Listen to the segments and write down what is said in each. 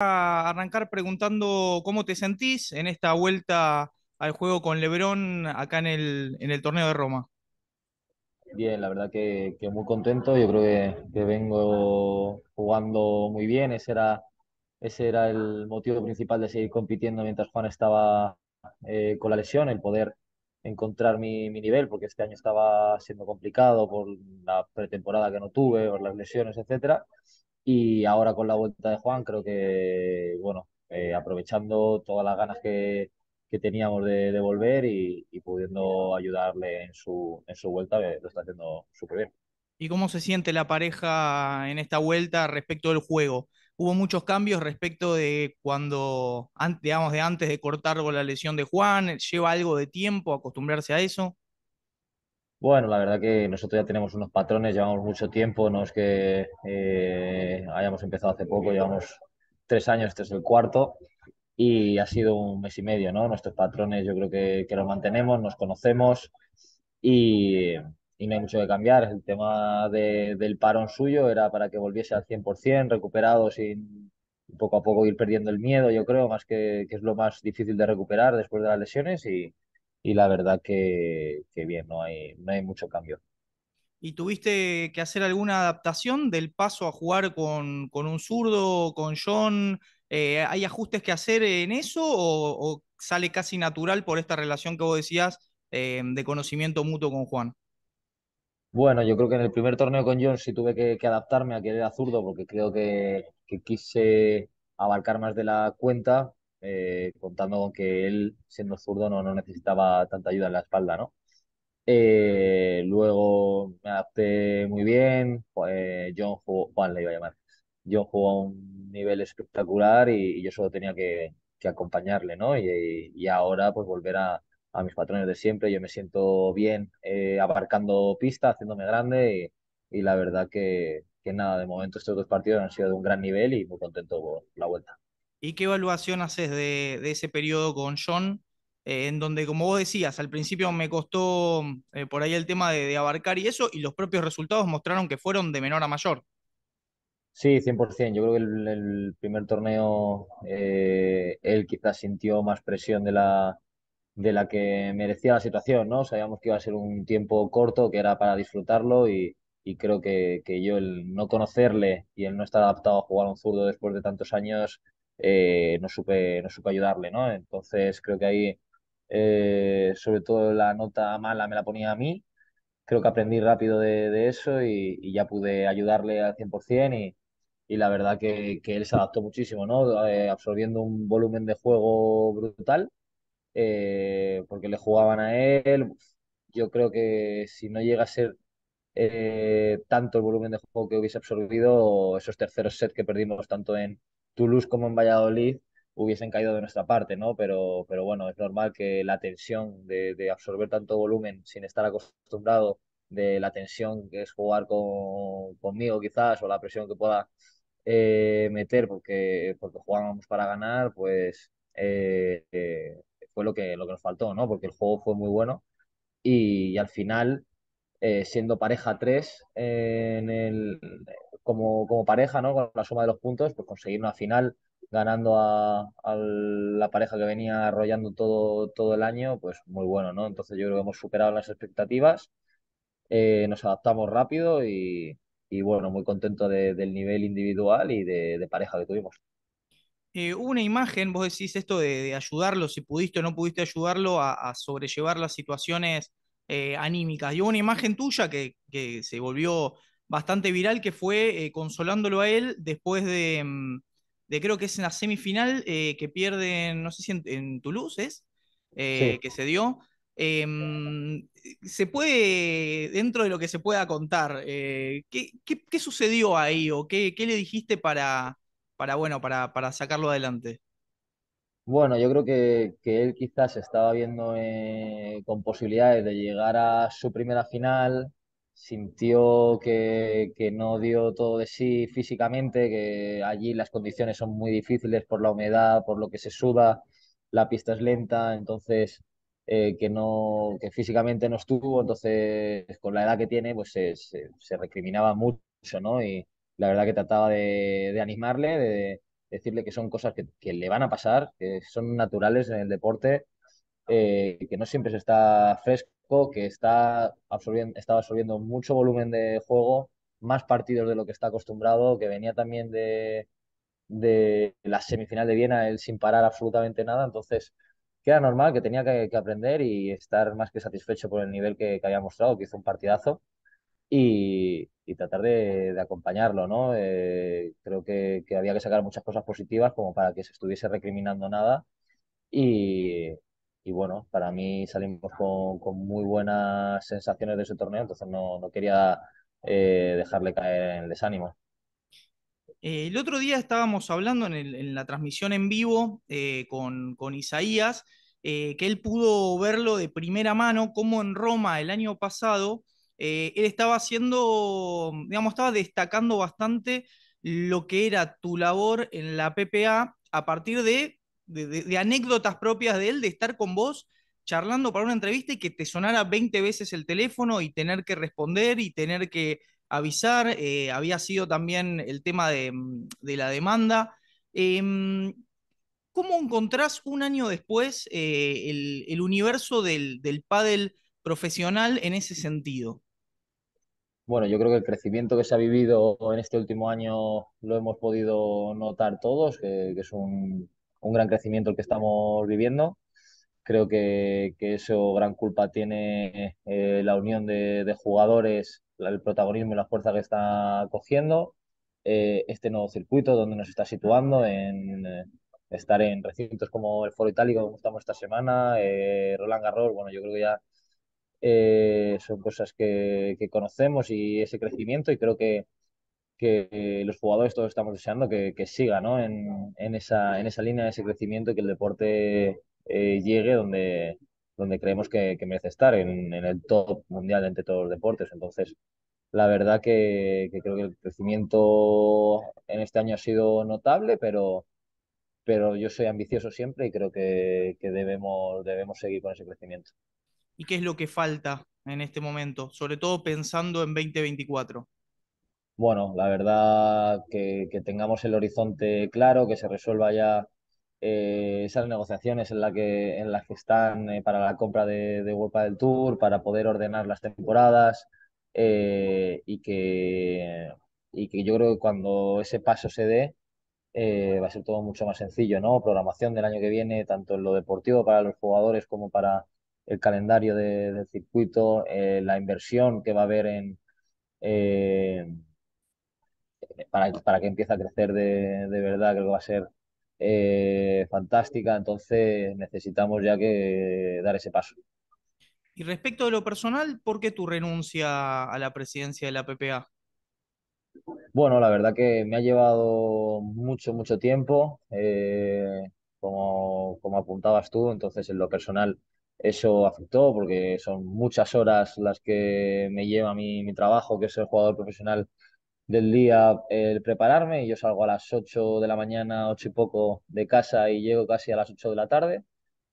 a arrancar preguntando cómo te sentís en esta vuelta al juego con Lebrón acá en el, en el torneo de Roma. Bien, la verdad que, muy contento. Yo creo que, vengo jugando muy bien. Ese era, ese era el motivo principal de seguir compitiendo mientras Juan estaba eh, con la lesión, el poder encontrar mi, mi, nivel, porque este año estaba siendo complicado por la pretemporada que no tuve, por las lesiones, etcétera. Y ahora con la vuelta de Juan, creo que, bueno, eh, aprovechando todas las ganas que, que teníamos de, de volver y, y, pudiendo ayudarle en su, en su vuelta, eh, lo está haciendo súper bien. ¿Y cómo se siente la pareja en esta vuelta respecto del juego? Hubo muchos cambios respecto de cuando, digamos, de antes de cortar con la lesión de Juan, ¿lleva algo de tiempo acostumbrarse a eso? Bueno, la verdad que nosotros ya tenemos unos patrones, llevamos mucho tiempo, no es que eh, hayamos empezado hace poco, llevamos tres años, este es el cuarto, y ha sido un mes y medio, ¿no? Nuestros patrones yo creo que, los mantenemos, nos conocemos y, no hay mucho que cambiar. El tema del parón suyo era para que volviese al 100%, recuperado sin poco a poco ir perdiendo el miedo, yo creo, más que, que es lo más difícil de recuperar después de las lesiones y y la verdad que, bien, no hay, no hay mucho cambio. ¿Y tuviste que hacer alguna adaptación del paso a jugar con, un zurdo, con John? Eh, ¿Hay ajustes que hacer en eso o, sale casi natural por esta relación que vos decías eh, de conocimiento mutuo con Juan? Bueno, yo creo que en el primer torneo con John sí tuve que, adaptarme a querer zurdo porque creo que, quise abarcar más de la cuenta eh, contando con que él, siendo zurdo, no, no necesitaba tanta ayuda en la espalda, ¿no? Eh, luego me adapté muy bien, pues, John jugó, Juan le iba a llamar, John jugó un nivel espectacular y, yo solo tenía que, acompañarle, ¿no? Y, ahora pues volver a, mis patrones de siempre, yo me siento bien eh, abarcando pista, haciéndome grande y, la verdad que, que nada, de momento estos dos partidos han sido de un gran nivel y muy contento con la vuelta. ¿Y qué evaluación haces de, ese periodo con John? Eh, en donde, como vos decías, al principio me costó eh, por ahí el tema de, abarcar y eso, y los propios resultados mostraron que fueron de menor a mayor. Sí, 100%. Yo creo que el, el primer torneo eh, él quizás sintió más presión de la, de la que merecía la situación, ¿no? Sabíamos que iba a ser un tiempo corto, que era para disfrutarlo y, creo que, yo el no conocerle y el no estar adaptado a jugar un zurdo después de tantos años eh, no, supe, no supe ayudarle, ¿no? Entonces creo que ahí, eh, sobre todo la nota mala me la ponía a mí, creo que aprendí rápido de, eso y, ya pude ayudarle al 100% y, y la verdad que, él se adaptó muchísimo, ¿no? Eh, absorbiendo un volumen de juego brutal, porque le jugaban a él. Yo creo que si no llega a ser tanto el volumen de juego que hubiese absorbido esos terceros sets que perdimos tanto en, Toulouse como en Valladolid hubiesen caído de nuestra parte, ¿no? Pero, pero bueno, es normal que la tensión de, absorber tanto volumen sin estar acostumbrado, de la tensión que es jugar con, conmigo quizás, o la presión que pueda eh, meter porque, porque jugábamos para ganar, pues eh, eh, fue lo que, lo que nos faltó, ¿no? Porque el juego fue muy bueno y, y al final, siendo pareja 3 en el como, pareja, ¿no? Con la suma de los puntos, pues conseguir una final ganando a, la pareja que venía arrollando todo, todo el año, pues muy bueno, ¿no? Entonces yo creo que hemos superado las expectativas, eh, nos adaptamos rápido y, bueno, muy contento del nivel individual y de, pareja que tuvimos. Eh, una imagen, vos decís esto de, ayudarlo, si pudiste o no pudiste ayudarlo a, sobrellevar las situaciones eh, anímicas. Y hubo una imagen tuya que se volvió bastante viral que fue eh, consolándolo a él después mm, de, creo que es en la semifinal eh, que pierden, no sé si en, Toulouse es, eh, que se dio. Em, se puede, dentro de lo que se pueda contar, ¿qué, sucedió ahí o qué, le dijiste para, para, bueno, para, sacarlo adelante? Bueno, yo creo que, él quizás estaba viendo con posibilidades de llegar a su primera final, sintió que, no dio todo de sí físicamente, que allí las condiciones son muy difíciles por la humedad, por lo que se suda, la pista es lenta, entonces eh, que no físicamente no estuvo, entonces con la edad que tiene pues se, se, recriminaba mucho, ¿no? Y la verdad que trataba de, animarle, de, decirle que son cosas que, que, le van a pasar, que son naturales en el deporte, eh, que no siempre se está fresco que está absorbiendo, estaba absorbiendo mucho volumen de juego, más partidos de lo que está acostumbrado, que venía también de, de la semifinal de Viena él sin parar absolutamente nada, entonces que era normal, que tenía que, aprender y estar más que satisfecho por el nivel que, había mostrado, que hizo un partidazo y, y tratar de, acompañarlo, ¿no? Eh, creo que, que, había que sacar muchas cosas positivas como para que se estuviese recriminando nada y, y bueno, para mí salimos con, con, muy buenas sensaciones de ese torneo, entonces no, quería eh, dejarle caer en el desánimo. Eh, el otro día estábamos hablando en, la transmisión en vivo eh, con, Isaías, que él pudo verlo de primera mano, como en Roma el año pasado, él estaba haciendo, digamos, estaba destacando bastante lo que era tu labor en la PPA a partir de de, anécdotas propias de él, de estar con vos charlando para una entrevista y que te sonara 20 veces el teléfono y tener que responder y tener que avisar. Eh, había sido también el tema de, mm, la demanda. Em, ¿Cómo encontrás un año después eh, el, universo del, del pádel profesional en ese sentido? Bueno, yo creo que el crecimiento que se ha vivido en este último año lo hemos podido notar todos, que es un, un gran crecimiento el que estamos viviendo. Creo que, eso gran culpa tiene eh, la unión de, jugadores, el protagonismo y la fuerza que está cogiendo. Eh, este nuevo circuito donde nos está situando en eh, estar en recintos como el Foro Itálico, como estamos esta semana, Roland Garros, bueno, yo creo que ya son cosas que, conocemos y ese crecimiento y creo que, que los jugadores todos estamos deseando que, que siga ¿no? en, esa, en esa línea, de ese crecimiento y que el deporte eh, llegue donde, donde creemos que, merece estar, en, el top mundial entre todos los deportes. Entonces, la verdad que, creo que el crecimiento en este año ha sido notable, pero, pero yo soy ambicioso siempre y creo que, que debemos, debemos seguir con ese crecimiento. ¿Y qué es lo que falta en este momento, sobre todo pensando en 2024? bueno, la verdad que, tengamos el horizonte claro, que se resuelva ya eh, esas negociaciones en, las que están eh, para la compra de, de del Tour, para poder ordenar las temporadas eh, y, que, y que yo creo que cuando ese paso se dé va a ser todo mucho más sencillo, ¿no? Programación del año que viene, tanto en lo deportivo para los jugadores como para el calendario del circuito, la inversión que va a haber en para, para que empiece a crecer de, de verdad, creo que va a ser eh, fantástica, entonces necesitamos ya que dar ese paso. Y respecto de lo personal, ¿por qué tu renuncia a la presidencia de la PPA? Bueno, la verdad que me ha llevado mucho, mucho tiempo, eh, como, como apuntabas tú, entonces en lo personal eso afectó porque son muchas horas las que me lleva mi, mi trabajo, que es el jugador profesional del día el eh, prepararme. Yo salgo a las 8 de la mañana, 8 y poco de casa y llego casi a las 8 de la tarde.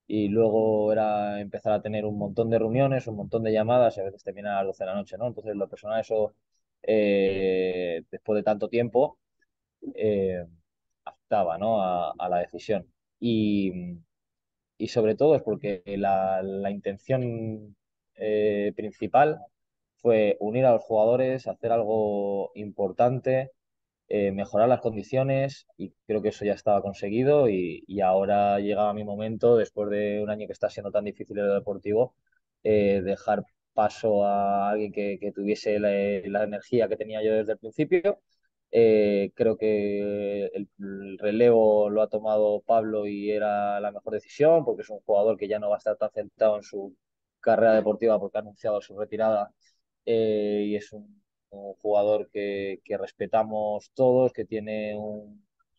Y luego era empezar a tener un montón de reuniones, un montón de llamadas y a veces termina a las 12 de la noche, ¿no? Entonces, lo personal, eso, eh, después de tanto tiempo, eh, ¿no? A, la decisión. Y, y sobre todo es porque la, intención eh, principal fue unir a los jugadores, hacer algo importante, eh, mejorar las condiciones y creo que eso ya estaba conseguido y, ahora llegaba mi momento, después de un año que está siendo tan difícil el deportivo, eh, dejar paso a alguien que, tuviese la, energía que tenía yo desde el principio. Eh, creo que el, el, relevo lo ha tomado Pablo y era la mejor decisión porque es un jugador que ya no va a estar tan centrado en su carrera deportiva porque ha anunciado su retirada eh, y es un, jugador que, respetamos todos, que tiene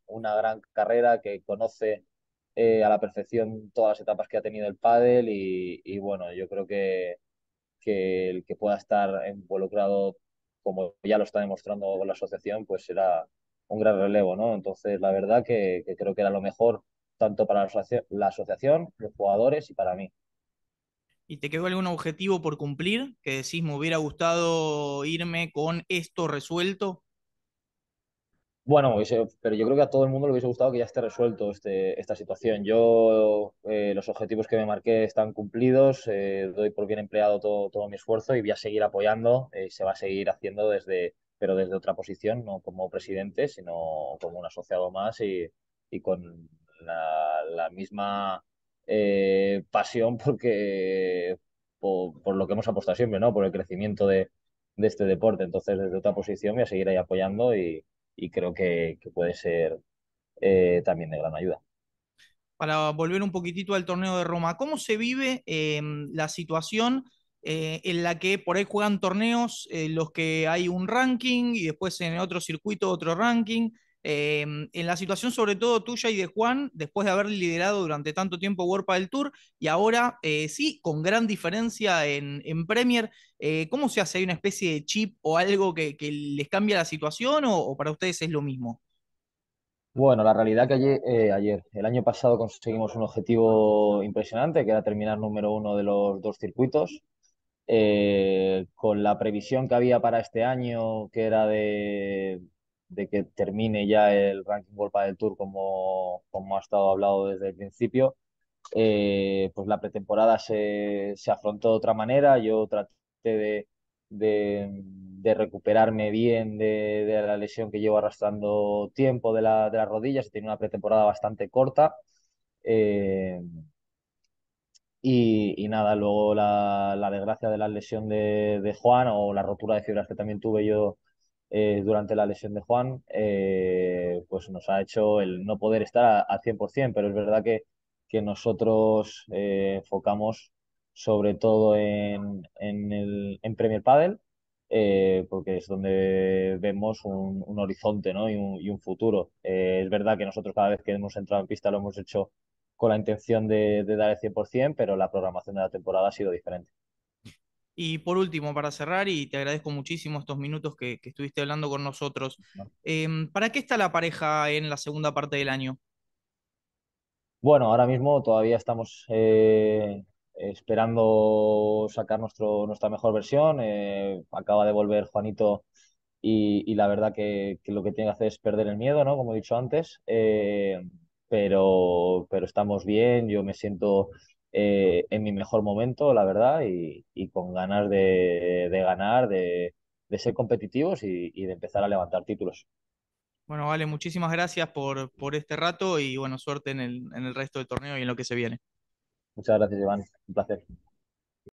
una gran carrera, que conoce eh, a la perfección todas las etapas que ha tenido el pádel y, bueno, yo creo que, que el que pueda estar involucrado como ya lo está demostrando la asociación, pues será un gran relevo, ¿no? Entonces, la verdad que, creo que era lo mejor tanto para la asociación, los jugadores y para mí. ¿Y te quedó algún objetivo por cumplir? Que decís, me hubiera gustado irme con esto resuelto. Bueno, pero yo creo que a todo el mundo le hubiese gustado que ya esté resuelto este, esta situación. Yo eh, los objetivos que me marqué están cumplidos, eh, doy por bien empleado todo, todo, mi esfuerzo y voy a seguir apoyando, y eh, se va a seguir haciendo desde, pero desde otra posición, no como presidente, sino como un asociado más y, con la misma eh, pasión porque por, lo que hemos apostado siempre, ¿no? Por el crecimiento de, este deporte. Entonces, desde otra posición voy a seguir ahí apoyando y, creo que, puede ser eh, también de gran ayuda. Para volver un poquitito al torneo de Roma, ¿cómo se vive em, la situación eh, en la que por ahí juegan torneos en los que hay un ranking y después en otro circuito otro ranking? Em, en la situación sobre todo tuya y de Juan, después de haber liderado durante tanto tiempo World del Tour y ahora eh, sí, con gran diferencia en, Premier, eh, ¿cómo se hace? ¿Hay una especie de chip o algo que, les cambia la situación o, para ustedes es lo mismo? Bueno, la realidad que eh, ayer, el año pasado conseguimos un objetivo impresionante, que era terminar número uno de los dos circuitos, con la previsión que había para este año, que era de de que termine ya el ranking golpe del Tour como, como ha estado hablado desde el principio. Eh, pues la pretemporada se, afrontó de otra manera, yo traté de, recuperarme bien de, la lesión que llevo arrastrando tiempo de, la, de las rodillas, tiene una pretemporada bastante corta. Eh, y, nada, luego la, desgracia de la lesión de, de Juan o la rotura de fibras que también tuve yo eh, durante la lesión de Juan, eh, pues nos ha hecho el no poder estar al 100%, pero es verdad que, nosotros eh, enfocamos sobre todo en, en, el, en Premier Padel, porque es donde vemos un, horizonte ¿no? y, un, y, un, futuro. es verdad que nosotros cada vez que hemos entrado en pista lo hemos hecho con la intención de, de dar el 100%, pero la programación de la temporada ha sido diferente. Y por último, para cerrar, y te agradezco muchísimo estos minutos que, estuviste hablando con nosotros, em, ¿para qué está la pareja en la segunda parte del año? Bueno, ahora mismo todavía estamos eh, esperando sacar nuestro, nuestra mejor versión. Eh, acaba de volver Juanito y, la verdad que, lo que tiene que hacer es perder el miedo, ¿no? Como he dicho antes, eh, pero, pero estamos bien, yo me siento eh, en mi mejor momento, la verdad, y, con ganas de, ganar, de, ser competitivos y, de empezar a levantar títulos. Bueno, Vale, muchísimas gracias por, por este rato y bueno, suerte en el, en el resto del torneo y en lo que se viene. Muchas gracias, Iván. Un placer.